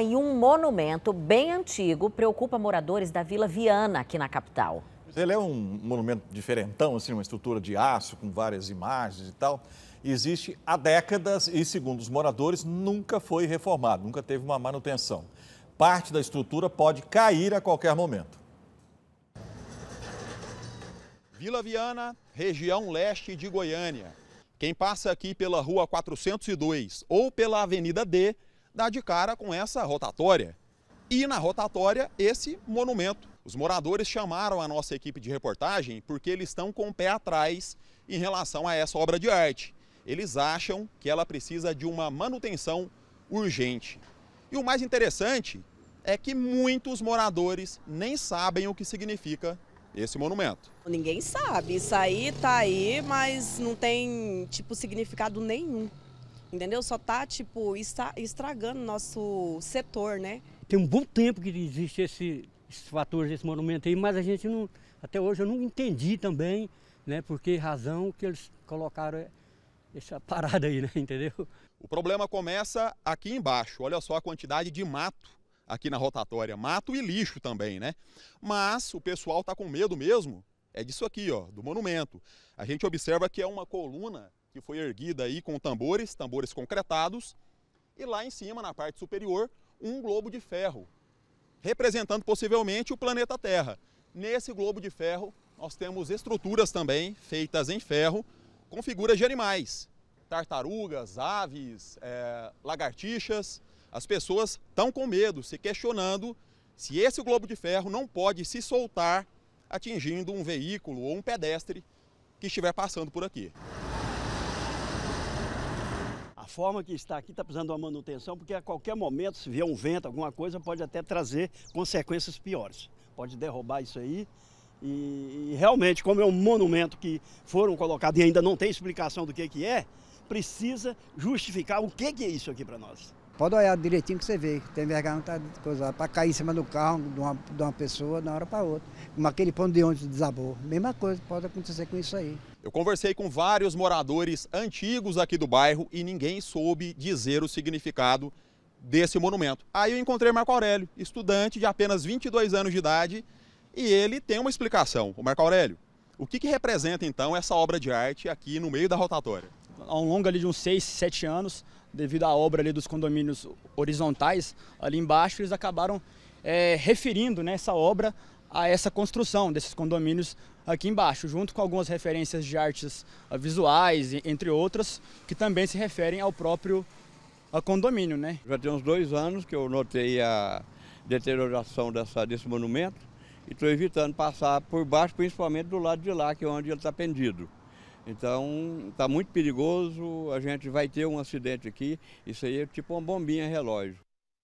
E um monumento bem antigo preocupa moradores da Vila Viana, aqui na capital. Ele é um monumento diferentão, assim, uma estrutura de aço com várias imagens e tal. Existe há décadas e, segundo os moradores, nunca foi reformado, nunca teve uma manutenção. Parte da estrutura pode cair a qualquer momento. Vila Viana, região leste de Goiânia. Quem passa aqui pela Rua 402 ou pela Avenida D dá de cara com essa rotatória. E na rotatória, esse monumento. Os moradores chamaram a nossa equipe de reportagem porque eles estão com o pé atrás em relação a essa obra de arte. Eles acham que ela precisa de uma manutenção urgente. E o mais interessante é que muitos moradores nem sabem o que significa esse monumento. Ninguém sabe, isso aí tá aí, mas não tem tipo significado nenhum entendeu? Só está tipo, estragando nosso setor, né? Tem um bom tempo que existe esse, esses fatores, esse monumento aí, mas a gente não, até hoje eu não entendi também, né, por que razão que eles colocaram essa parada aí, né, entendeu? O problema começa aqui embaixo, olha só a quantidade de mato aqui na rotatória, mato e lixo também, né? Mas o pessoal tá com medo mesmo, é disso aqui, ó, do monumento. A gente observa que é uma coluna que foi erguida aí com tambores, tambores concretados, e lá em cima, na parte superior, um globo de ferro, representando possivelmente o planeta Terra. Nesse globo de ferro, nós temos estruturas também feitas em ferro com figuras de animais, tartarugas, aves, é, lagartixas. As pessoas estão com medo, se questionando se esse globo de ferro não pode se soltar atingindo um veículo ou um pedestre que estiver passando por aqui plataforma que está aqui está precisando de uma manutenção, porque a qualquer momento, se vier um vento, alguma coisa, pode até trazer consequências piores. Pode derrubar isso aí. E, e realmente, como é um monumento que foram colocados e ainda não tem explicação do que, que é, precisa justificar o que, que é isso aqui para nós. Pode olhar direitinho que você vê, tem vergonha tá coisa para cair em cima do carro de uma, de uma pessoa de uma hora para outra. Como aquele ponto de ônibus desabou. Mesma coisa pode acontecer com isso aí. Eu conversei com vários moradores antigos aqui do bairro e ninguém soube dizer o significado desse monumento. Aí eu encontrei Marco Aurélio, estudante de apenas 22 anos de idade, e ele tem uma explicação. O Marco Aurélio, o que, que representa então essa obra de arte aqui no meio da rotatória? Ao longo ali de uns 6, 7 anos, devido à obra ali dos condomínios horizontais ali embaixo, eles acabaram é, referindo né, essa obra a essa construção desses condomínios aqui embaixo, junto com algumas referências de artes ah, visuais, entre outras, que também se referem ao próprio ah, condomínio. Né? Já tem uns dois anos que eu notei a deterioração dessa, desse monumento e estou evitando passar por baixo, principalmente do lado de lá, que é onde ele está pendido. Então, está muito perigoso, a gente vai ter um acidente aqui, isso aí é tipo uma bombinha relógio.